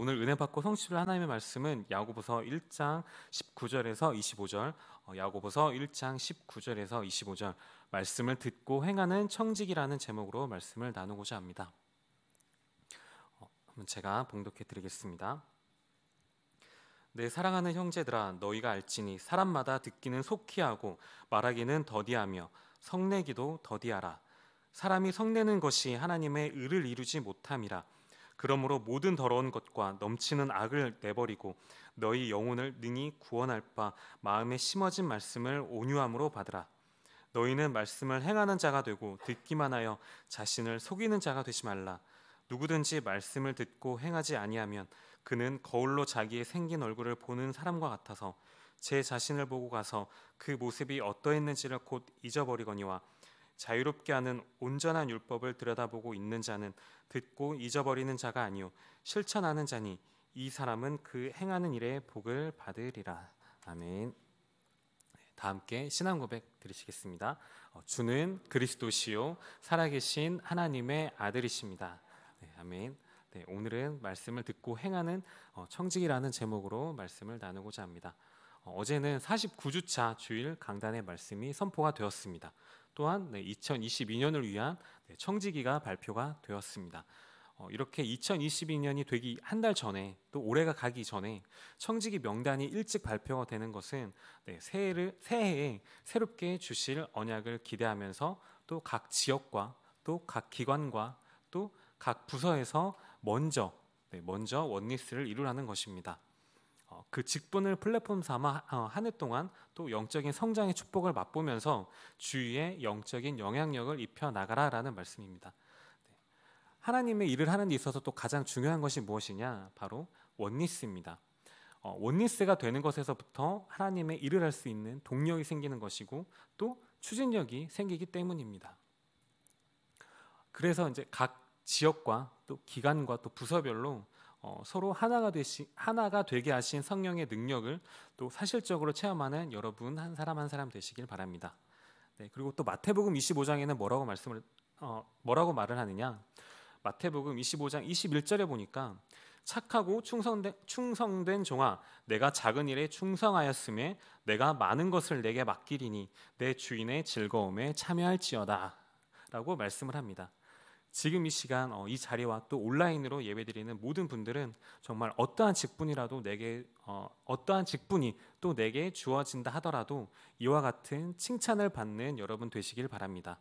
오늘 은혜 받고 성취될 하나님의 말씀은 야고보서 1장 19절에서 25절, 어, 야고보서 1장 19절에서 25절 말씀을 듣고 행하는 청직이라는 제목으로 말씀을 나누고자 합니다. 어, 한번 제가 봉독해 드리겠습니다. 내 사랑하는 형제들아 너희가 알지니 사람마다 듣기는 속히 하고 말하기는 더디하며 성내기도 더디하라. 사람이 성내는 것이 하나님의 의를 이루지 못함이라. 그러므로 모든 더러운 것과 넘치는 악을 내버리고 너희 영혼을 능히 구원할 바 마음에 심어진 말씀을 온유함으로 받으라. 너희는 말씀을 행하는 자가 되고 듣기만 하여 자신을 속이는 자가 되지 말라. 누구든지 말씀을 듣고 행하지 아니하면 그는 거울로 자기의 생긴 얼굴을 보는 사람과 같아서 제 자신을 보고 가서 그 모습이 어떠했는지를 곧 잊어버리거니와 자유롭게 하는 온전한 율법을 들여다보고 있는 자는 듣고 잊어버리는 자가 아니요 실천하는 자니 이 사람은 그 행하는 일에 복을 받으리라. 아멘. 네, 다 함께 신앙 고백 드리시겠습니다. 어, 주는 그리스도시요 살아계신 하나님의 아들이십니다. 네, 아멘. 네, 오늘은 말씀을 듣고 행하는 어, 청지기라는 제목으로 말씀을 나누고자 합니다. 어, 어제는 49주차 주일 강단의 말씀이 선포가 되었습니다. 또한 2022년을 위한 네, 청지기가 발표가 되었습니다. 어, 이렇게 2022년이 되기 한 달 전에 또 올해가 가기 전에 청지기 명단이 일찍 발표가 되는 것은 네, 새해를 새해에 새롭게 주실 언약을 기대하면서 또 각 지역과 또 각 기관과 또 각 부서에서 먼저 먼저 원리스를 이루라는 것입니다. 어, 그 직분을 플랫폼 삼아 어, 한해 동안 또 영적인 성장의 축복을 맛보면서 주위에 영적인 영향력을 입혀 나가라라는 말씀입니다. 네. 하나님의 일을 하는 데 있어서 또 가장 중요한 것이 무엇이냐? 바로 원리스입니다. 어, 원리스가 되는 것에서부터 하나님의 일을 할 수 있는 동력이 생기는 것이고 또 추진력이 생기기 때문입니다. 그래서 이제 각 지역과 또 기관과 또 부서별로 어, 서로 하나가 되시 하나가 되게 하신 성령의 능력을 또 사실적으로 체험하는 여러분 한 사람 한 사람 되시길 바랍니다. 네, 그리고 또 마태복음 25장에는 뭐라고 말씀을 어, 뭐라고 말을 하느냐? 마태복음 25장 21절에 보니까 착하고 충성된, 충성된 종아 내가 작은 일에 충성하였음에 내가 많은 것을 내게 맡기리니 내 주인의 즐거움에 참여할지어다라고 말씀을 합니다. 지금 이 시간 어, 이 자리와 또 온라인으로 예배드리는 모든 분들은 정말 어떠한 직분이라도 내게 어, 떠한 직분이 또 내게 주어진다 하더라도 이와 같은 칭찬을 받는 여러분 되시길 바랍니다.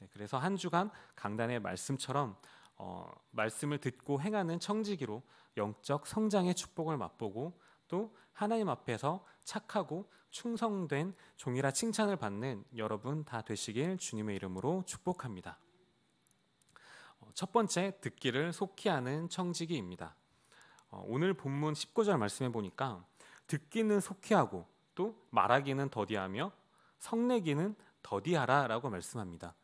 네, 그래서 한 주간 강단의 말씀처럼 어, 말씀을 듣고 행하는 청지기로 영적 성장의 축복을 맛보고 또 하나님 앞에서 착하고 충성된 종이라 칭찬을 받는 여러분 다 되시길 주님의 이름으로 축복합니다. 첫 번째 듣기를 속히 하는 청지기입니다. 어, 오늘 본문 19절 말씀해 보니까 듣기는 속히 하고 또 말하기는 더디하며 성내기는 더디하라라고 말씀합니다.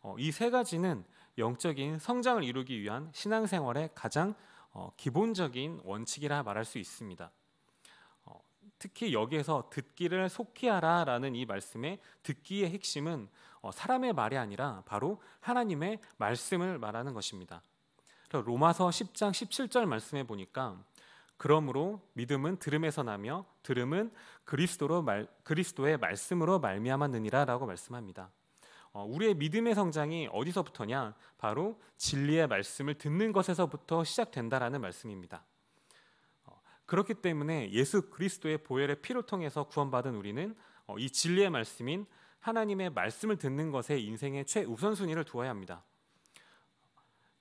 어, 이세 가지는 영적인 성장을 이루기 위한 신앙생활의 가장 어, 기본적인 원칙이라 말할 수 있습니다. 특히 여기에서 듣기를 속히 하라라는 이 말씀의 듣기의 핵심은 어, 사람의 말이 아니라 바로 하나님의 말씀을 말하는 것입니다. 로마서 10장 17절 말씀해 보니까 그러므로 믿음은 들음에서 나며 들음은 그리스도로 말, 그리스도의 말씀으로 말미암았느니라라고 말씀합니다. 어, 우리의 믿음의 성장이 어디서부터냐? 바로 진리의 말씀을 듣는 것에서부터 시작된다라는 말씀입니다. 그렇기 때문에 예수 그리스도의 보혈의 피를 통해서 구원받은 우리는 어, 이 진리의 말씀인 하나님의 말씀을 듣는 것에 인생의 최우선순위를 두어야 합니다.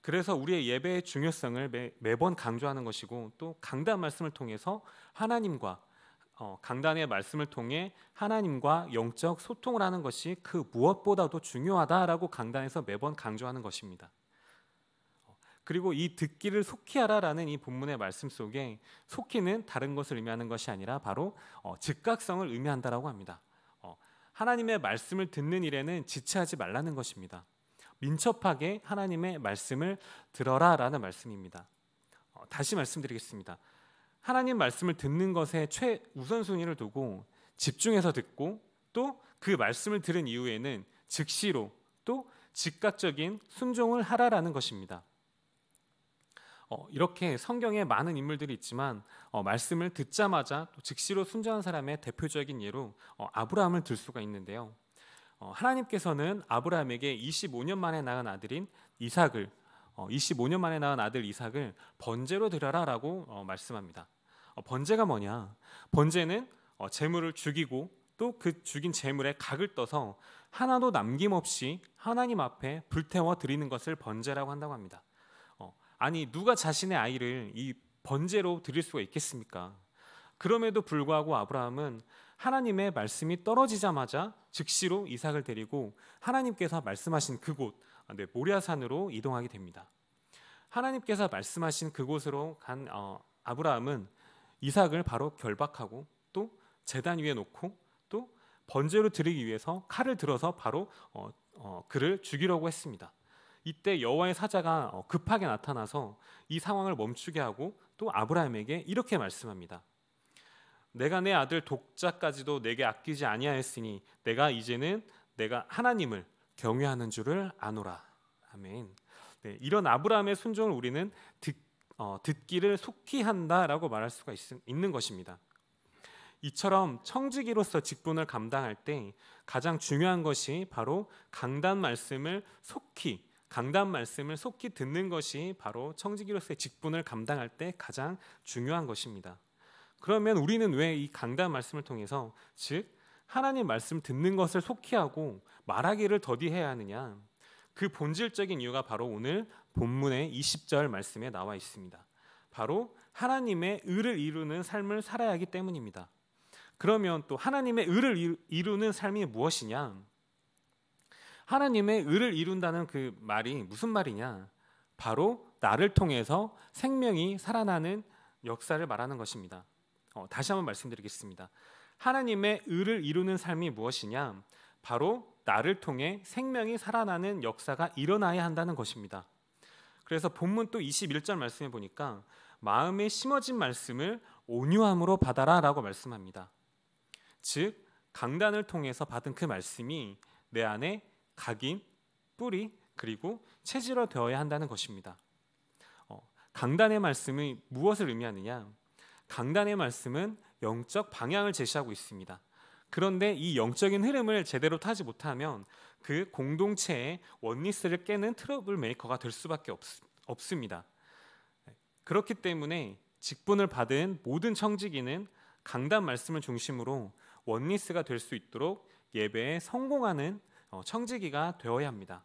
그래서 우리의 예배의 중요성을 매, 매번 강조하는 것이고 또 강단 말씀을 통해서 하나님과 어, 강단의 말씀을 통해 하나님과 영적 소통을 하는 것이 그 무엇보다도 중요하다라고 강단에서 매번 강조하는 것입니다. 그리고 이 듣기를 속히 하라라는 이 본문의 말씀 속에 속히는 다른 것을 의미하는 것이 아니라 바로 어, 즉각성을 의미한다라고 합니다. 어, 하나님의 말씀을 듣는 일에는 지체하지 말라는 것입니다. 민첩하게 하나님의 말씀을 들어라라는 말씀입니다. 어, 다시 말씀드리겠습니다. 하나님 말씀을 듣는 것에 최 우선순위를 두고 집중해서 듣고 또 그 말씀을 들은 이후에는 즉시로 또 즉각적인 순종을 하라라는 것입니다. 어, 이렇게 성경에 많은 인물들이 있지만 어, 말씀을 듣자마자 즉시로 순전한 사람의 대표적인 예로 어, 아브라함을 들 수가 있는데요. 어, 하나님께서는 아브라함에게 25년 만에 낳은 아들인 이삭을 25년 어, 만에 낳은 아들 이삭을 번제로 드려라라고 어, 말씀합니다. 번제가 뭐냐? 번제는 재물을 죽이고 또 그 죽인 재물에 각을 떠서 하나도 남김없이 하나님 앞에 불태워 드리는 것을 번제라고 한다고 합니다. 아니 누가 자신의 아이를 이 번제로 드릴 수가 있겠습니까? 그럼에도 불구하고 아브라함은 하나님의 말씀이 떨어지자마자 즉시로 이삭을 데리고 하나님께서 말씀하신 그곳 아, 네, 모리아산으로 이동하게 됩니다. 하나님께서 말씀하신 그곳으로 간 어, 아브라함은 이삭을 바로 결박하고 또 재단 위에 놓고 또 번제로 드리기 위해서 칼을 들어서 바로 어, 어, 그를 죽이려고 했습니다. 이때 여호와의 사자가 어, 급하게 나타나서 이 상황을 멈추게 하고 또 아브라함에게 이렇게 말씀합니다. 내가 내 아들 독자까지도 내게 아끼지 아니하였으니 내가 이제는 내가 하나님을 경외하는 줄을 아노라. 아멘. 네, 이런 아브라함의 순종을 우리는 듣, 어, 듣기를 속히 한다라고 말할 수가 있, 있는 것입니다. 이처럼 청지기로서 직분을 감당할 때 가장 중요한 것이 바로 강단 말씀을 속히 강단 말씀을 속히 듣는 것이 바로 청지기로서의 직분을 감당할 때 가장 중요한 것입니다. 그러면 우리는 왜 이 강단 말씀을 통해서 즉 하나님 말씀 듣는 것을 속히 하고 말하기를 더디해야 하느냐? 그 본질적인 이유가 바로 오늘 본문의 20절 말씀에 나와 있습니다. 바로 하나님의 의를 이루는 삶을 살아야 하기 때문입니다. 그러면 또 하나님의 의를 이루는 삶이 무엇이냐? 하나님의 의를 이룬다는 그 말이 무슨 말이냐? 바로 나를 통해서 생명이 살아나는 역사를 말하는 것입니다. 어, 다시 한번 말씀드리겠습니다. 하나님의 의를 이루는 삶이 무엇이냐? 바로 나를 통해 생명이 살아나는 역사가 일어나야 한다는 것입니다. 그래서 본문 또 21절 말씀해 보니까 마음에 심어진 말씀을 온유함으로 받아라라고 말씀합니다. 즉 강단을 통해서 받은 그 말씀이 내 안에 각인, 뿌리 그리고 체질화 되어야 한다는 것입니다. 어, 강단의 말씀이 무엇을 의미하느냐? 강단의 말씀은 영적 방향을 제시하고 있습니다. 그런데 이 영적인 흐름을 제대로 타지 못하면 그 공동체의 원리스를 깨는 트러블 메이커가 될 수밖에 없, 습니다 그렇기 때문에 직분을 받은 모든 청지기는 강단 말씀을 중심으로 원리스가 될 수 있도록 예배에 성공하는 어, 청지기가 되어야 합니다.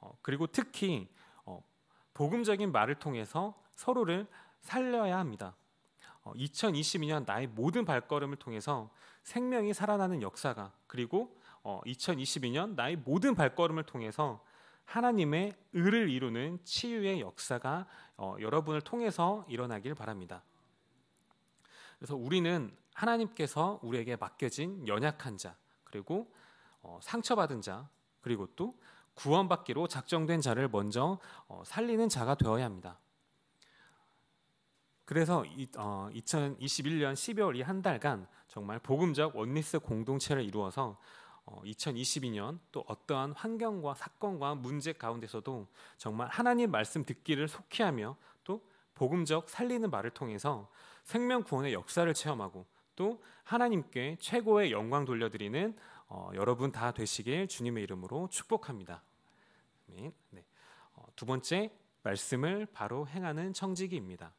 어, 그리고 특히 어, 복음적인 말을 통해서 서로를 살려야 합니다. 2022년 나의 모든 발걸음을 통해서 생명이 살아나는 역사가 그리고 2022년 나의 모든 발걸음을 통해서 하나님의 의를 이루는 치유의 역사가 여러분을 통해서 일어나길 바랍니다. 그래서 우리는 하나님께서 우리에게 맡겨진 연약한 자 그리고 어, 상처받은 자 그리고 또 구원받기로 작정된 자를 먼저 어, 살리는 자가 되어야 합니다. 그래서 이, 어, 2021년 12월 이 한 달간 정말 복음적 원리스 공동체를 이루어서 어, 2022년 또 어떠한 환경과 사건과 문제 가운데서도 정말 하나님 말씀 듣기를 속히하며 또 복음적 살리는 말을 통해서 생명 구원의 역사를 체험하고 또 하나님께 최고의 영광 돌려드리는 어, 여러분 다 되시길 주님의 이름으로 축복합니다. 네. 어, 두 번째 말씀을 바로 행하는 청지기입니다.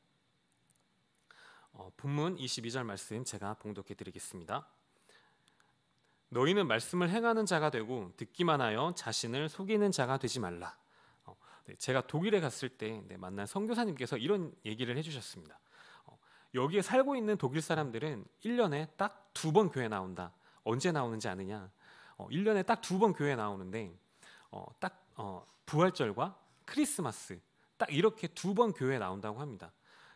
어, 본문 22절 말씀 제가 봉독해 드리겠습니다. 너희는 말씀을 행하는 자가 되고 듣기만 하여 자신을 속이는 자가 되지 말라. 어, 네, 제가 독일에 갔을 때 네, 만난 선교사님께서 이런 얘기를 해주셨습니다. 어, 여기에 살고 있는 독일 사람들은 1년에 딱 두 번 교회 나온다. 언제 나오는지 아느냐? 어, 1년에 딱 두 번 교회 나오는데 어, 딱 어, 부활절과 크리스마스 딱 이렇게 두 번 교회 나온다고 합니다.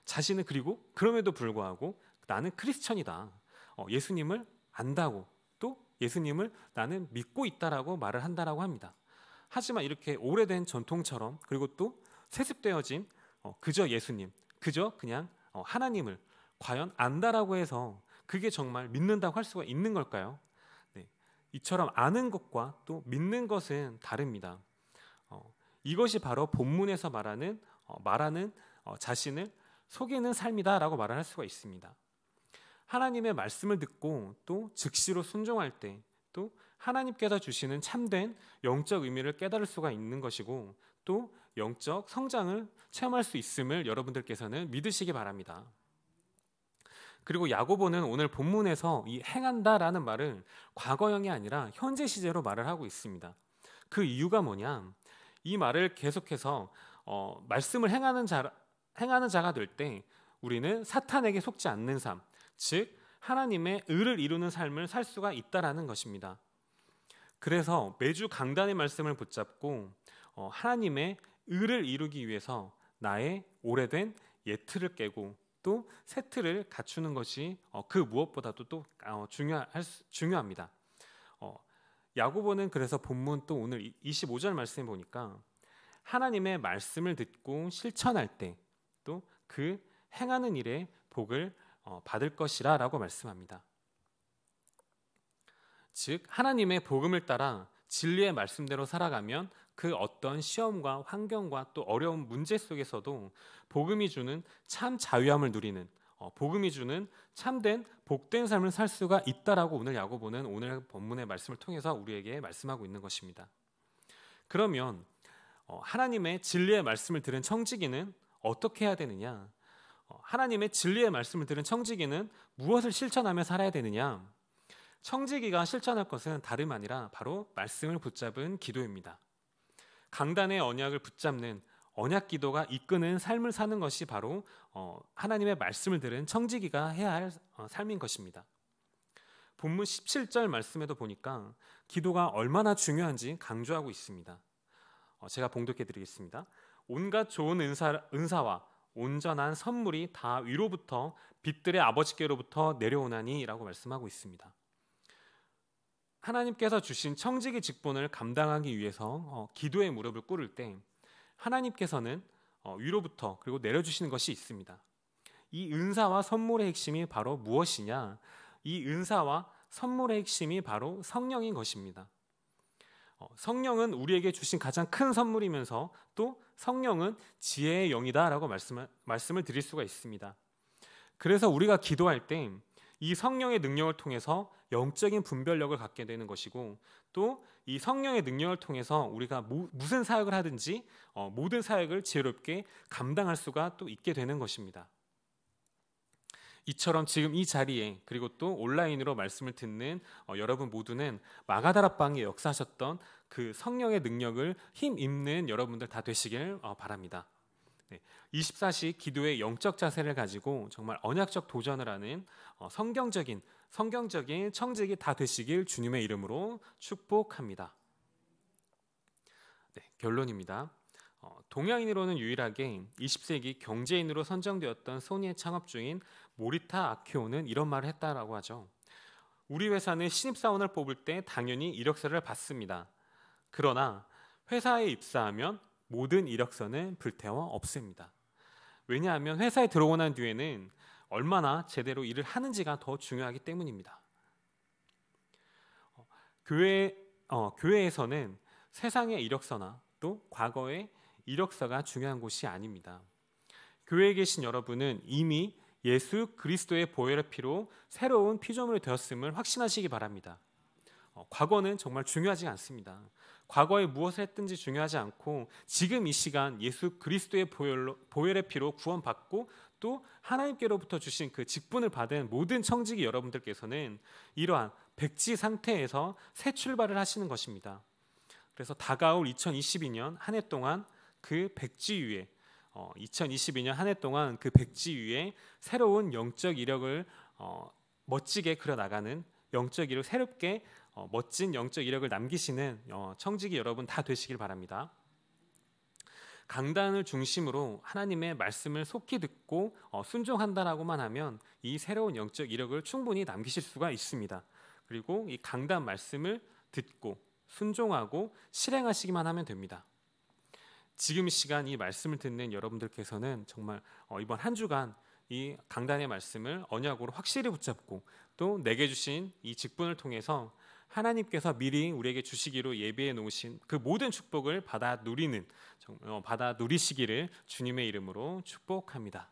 자신은 그리고 그럼에도 불구하고 나는 크리스천이다. 어, 예수님을 안다고 또 예수님을 나는 믿고 있다라고 말을 한다라고 합니다. 하지만 이렇게 오래된 전통처럼 그리고 또 세습되어진 어, 그저 예수님, 그저 그냥 어, 하나님을 과연 안다라고 해서 그게 정말 믿는다고 할 수가 있는 걸까요? 네. 이처럼 아는 것과 또 믿는 것은 다릅니다. 어, 이것이 바로 본문에서 말하는 어, 말하는 어, 자신을 속이는 삶이다라고 말할 수가 있습니다. 하나님의 말씀을 듣고 또 즉시로 순종할 때 또 하나님께서 주시는 참된 영적 의미를 깨달을 수가 있는 것이고 또 영적 성장을 체험할 수 있음을 여러분들께서는 믿으시기 바랍니다. 그리고 야고보는 오늘 본문에서 이 행한다라는 말을 과거형이 아니라 현재 시제로 말을 하고 있습니다. 그 이유가 뭐냐? 이 말을 계속해서 어, 말씀을 행하는 자 행하는 자가 될 때 우리는 사탄에게 속지 않는 삶, 즉 하나님의 의를 이루는 삶을 살 수가 있다라는 것입니다. 그래서 매주 강단의 말씀을 붙잡고 어, 하나님의 의를 이루기 위해서 나의 오래된 예틀을 깨고 또 세트를 갖추는 것이 어, 그 무엇보다도 또 어, 중요할 중요합니다. 어, 야고보는 그래서 본문 또 오늘 25절 말씀 보니까 하나님의 말씀을 듣고 실천할 때 또 그 행하는 일에 복을 받을 것이라라고 말씀합니다. 즉 하나님의 복음을 따라 진리의 말씀대로 살아가면 그 어떤 시험과 환경과 또 어려운 문제 속에서도 복음이 주는 참 자유함을 누리는 어, 복음이 주는 참된 복된 삶을 살 수가 있다라고 오늘 야고보는 오늘 본문의 말씀을 통해서 우리에게 말씀하고 있는 것입니다. 그러면 어, 하나님의 진리의 말씀을 들은 청지기는 어떻게 해야 되느냐? 어, 하나님의 진리의 말씀을 들은 청지기는 무엇을 실천하며 살아야 되느냐? 청지기가 실천할 것은 다름 아니라 바로 말씀을 붙잡은 기도입니다. 강단의 언약을 붙잡는 언약 기도가 이끄는 삶을 사는 것이 바로 어, 하나님의 말씀을 들은 청지기가 해야 할 어, 삶인 것입니다. 본문 17절 말씀에도 보니까 기도가 얼마나 중요한지 강조하고 있습니다. 어, 제가 봉독해 드리겠습니다. 온갖 좋은 은사, 은사와 온전한 선물이 다 위로부터 빛들의 아버지께로부터 내려오나니라고 말씀하고 있습니다. 하나님께서 주신 청지기 직분을 감당하기 위해서 어, 기도의 무릎을 꿇을 때 하나님께서는 어, 위로부터 그리고 내려주시는 것이 있습니다. 이 은사와 선물의 핵심이 바로 무엇이냐? 이 은사와 선물의 핵심이 바로 성령인 것입니다. 어, 성령은 우리에게 주신 가장 큰 선물이면서 또 성령은 지혜의 영이다라고 말씀을, 말씀을 드릴 수가 있습니다. 그래서 우리가 기도할 때이 성령의 능력을 통해서 영적인 분별력을 갖게 되는 것이고 또 이 성령의 능력을 통해서 우리가 모, 무슨 사역을 하든지 어, 모든 사역을 지혜롭게 감당할 수가 또 있게 되는 것입니다. 이처럼 지금 이 자리에 그리고 또 온라인으로 말씀을 듣는 어, 여러분 모두는 마가다라방에 역사하셨던 그 성령의 능력을 힘입는 여러분들 다 되시길 어, 바랍니다. 24시 기도의 영적 자세를 가지고 정말 언약적 도전을 하는 어, 성경적인 성경적인 청직이 다 되시길 주님의 이름으로 축복합니다. 네, 결론입니다. 어, 동양인으로는 유일하게 20세기 경제인으로 선정되었던 소니의 창업주인 모리타 아키오는 이런 말을 했다라고 하죠. 우리 회사는 신입사원을 뽑을 때 당연히 이력서를 받습니다. 그러나 회사에 입사하면 모든 이력서는 불태워 없습니다. 왜냐하면 회사에 들어오고 난 뒤에는 얼마나 제대로 일을 하는지가 더 중요하기 때문입니다. 어, 교회 어, 교회에서는 세상의 이력서나 또 과거의 이력서가 중요한 곳이 아닙니다. 교회에 계신 여러분은 이미 예수 그리스도의 보혈의 피로 새로운 피조물이 되었음을 확신하시기 바랍니다. 어, 과거는 정말 중요하지 않습니다. 과거에 무엇을 했든지 중요하지 않고 지금 이 시간 예수 그리스도의 보혈로, 보혈의 피로 구원받고 또 하나님께로부터 주신 그 직분을 받은 모든 청지기 여러분들께서는 이러한 백지 상태에서 새 출발을 하시는 것입니다. 그래서 다가올 2022년 한 해 동안 그 백지 위에 어, 2022년 한 해 동안 그 백지 위에 새로운 영적 이력을 어, 멋지게 그려 나가는 영적 이력 새롭게 어, 멋진 영적 이력을 남기시는 어, 청지기 여러분 다 되시길 바랍니다. 강단을 중심으로 하나님의 말씀을 속히 듣고 어, 순종한다라고만 하면 이 새로운 영적 이력을 충분히 남기실 수가 있습니다. 그리고 이 강단 말씀을 듣고 순종하고 실행하시기만 하면 됩니다. 지금 시간 이 말씀을 듣는 여러분들께서는 정말 이번 한 주간 이 강단의 말씀을 언약으로 확실히 붙잡고 또 내게 주신 이 직분을 통해서 하나님께서 미리 우리에게 주시기로 예비해 놓으신 그 모든 축복을 받아 누리는 어, 받아 누리시기를 주님의 이름으로 축복합니다.